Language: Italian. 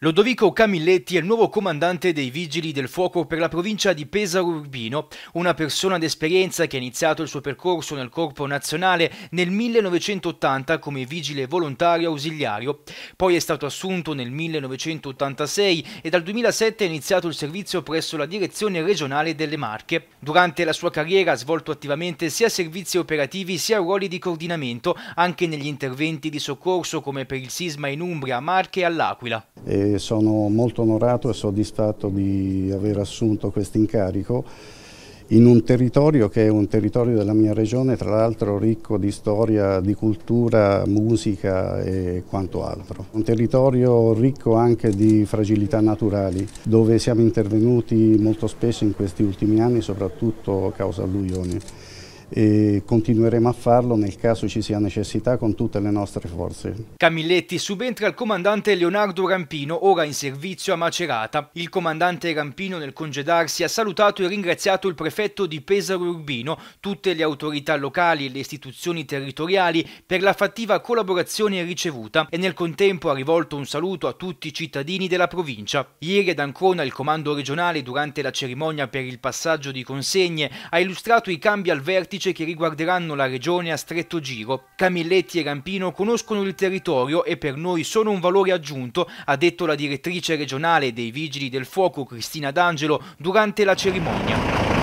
Lodovico Camilletti è il nuovo comandante dei Vigili del Fuoco per la provincia di Pesaro Urbino, una persona d'esperienza che ha iniziato il suo percorso nel Corpo Nazionale nel 1980 come vigile volontario ausiliario, poi è stato assunto nel 1986 e dal 2007 ha iniziato il servizio presso la Direzione Regionale delle Marche. Durante la sua carriera ha svolto attivamente sia servizi operativi sia ruoli di coordinamento, anche negli interventi di soccorso come per il sisma in Umbria, Marche e all'Aquila e sono molto onorato e soddisfatto di aver assunto questo incarico in un territorio che è un territorio della mia regione, tra l'altro ricco di storia, di cultura, musica e quanto altro. Un territorio ricco anche di fragilità naturali, dove siamo intervenuti molto spesso in questi ultimi anni, soprattutto a causa alluvioni e continueremo a farlo nel caso ci sia necessità con tutte le nostre forze. Camilletti subentra al comandante Leonardo Rampino, ora in servizio a Macerata. Il comandante Rampino nel congedarsi ha salutato e ringraziato il prefetto di Pesaro Urbino, tutte le autorità locali e le istituzioni territoriali per la fattiva collaborazione ricevuta e nel contempo ha rivolto un saluto a tutti i cittadini della provincia. Ieri ad Ancona il comando regionale durante la cerimonia per il passaggio di consegne ha illustrato i cambi al vertice politiche che riguarderanno la regione a stretto giro. Camilletti e Rampino conoscono il territorio e per noi sono un valore aggiunto, ha detto la direttrice regionale dei Vigili del Fuoco Cristina D'Angelo durante la cerimonia.